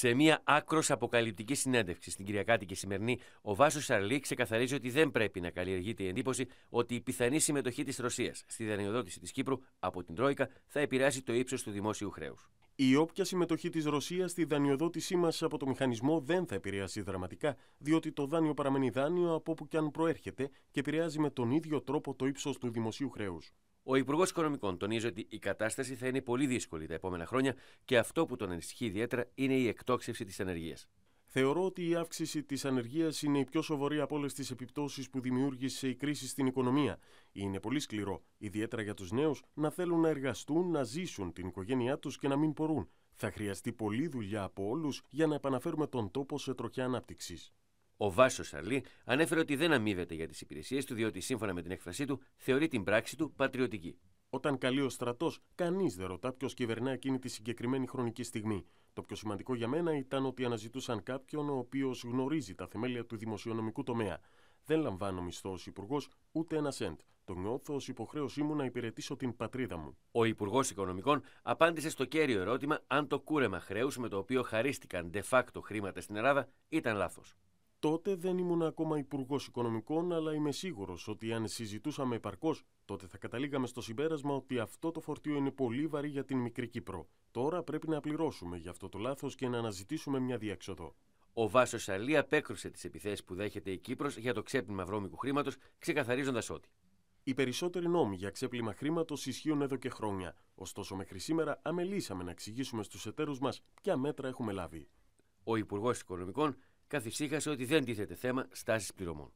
Σε μια άκρος αποκαλυπτική συνέντευξη στην Κυριακάτικη σημερινή, ο Βάσος Σαρλί ξεκαθαρίζει ότι δεν πρέπει να καλλιεργείται η εντύπωση ότι η πιθανή συμμετοχή της Ρωσίας στη δανειοδότηση της Κύπρου από την Τρόικα θα επηρεάσει το ύψος του δημόσιου χρέους. Η όποια συμμετοχή της Ρωσίας στη δανειοδότησή μας από το μηχανισμό δεν θα επηρεάσει δραματικά, διότι το δάνειο παραμένει δάνειο από όπου και αν προέρχεται και επηρεάζει με τον ίδιο τρόπο το ύψος του δημοσίου χρέους. Ο Υπουργός Οικονομικών τονίζει ότι η κατάσταση θα είναι πολύ δύσκολη τα επόμενα χρόνια και αυτό που τον ανησυχεί ιδιαίτερα είναι η εκτόξευση της ανεργίας. Θεωρώ ότι η αύξηση της ανεργίας είναι η πιο σοβαρή από όλες τις επιπτώσεις που δημιούργησε η κρίση στην οικονομία. Είναι πολύ σκληρό, ιδιαίτερα για τους νέους, να θέλουν να εργαστούν, να ζήσουν την οικογένειά τους και να μην μπορούν. Θα χρειαστεί πολλή δουλειά από όλους για να επαναφέρουμε τον τόπο σε τροχιά ανάπτυξης. Ο Βάσο Σαρλί ανέφερε ότι δεν αμείβεται για τις υπηρεσίες του, διότι σύμφωνα με την έκφρασή του θεωρεί την πράξη του πατριωτική. Όταν καλεί ο στρατός, κανείς δεν ρωτά ποιος κυβερνά εκείνη τη συγκεκριμένη χρονική στιγμή. Το πιο σημαντικό για μένα ήταν ότι αναζητούσαν κάποιον ο οποίος γνωρίζει τα θεμέλια του δημοσιονομικού τομέα. Δεν λαμβάνω μισθό ως υπουργός ούτε ένα σεντ. Το νιώθω ως υποχρέωσή μου να υπηρετήσω την πατρίδα μου. Ο Υπουργός Οικονομικών απάντησε στο κέριο ερώτημα αν το κούρεμα χρέους με το οποίο χαρίστηκαν de facto χρήματα στην Ελλάδα ήταν λάθος. Τότε δεν ήμουν ακόμα Υπουργός Οικονομικών, αλλά είμαι σίγουρος ότι αν συζητούσαμε επαρκώς, τότε θα καταλήγαμε στο συμπέρασμα ότι αυτό το φορτίο είναι πολύ βαρύ για την μικρή Κύπρο. Τώρα πρέπει να πληρώσουμε για αυτό το λάθος και να αναζητήσουμε μια διέξοδο. Ο Βάσος Σαλή απέκρουσε τις επιθέσεις που δέχεται η Κύπρος για το ξέπλυμα βρώμικου χρήματος, ξεκαθαρίζοντας ότι. Οι περισσότεροι νόμοι για ξέπλυμα χρήματος ισχύουν εδώ και χρόνια. Ωστόσο, μέχρι σήμερα αμελήσαμε να εξηγήσουμε στους εταίρους μας ποια μέτρα έχουμε λάβει. Ο Υπουργός Οικονομικών καθησύχασε ότι δεν τίθεται θέμα στάσης πληρωμών.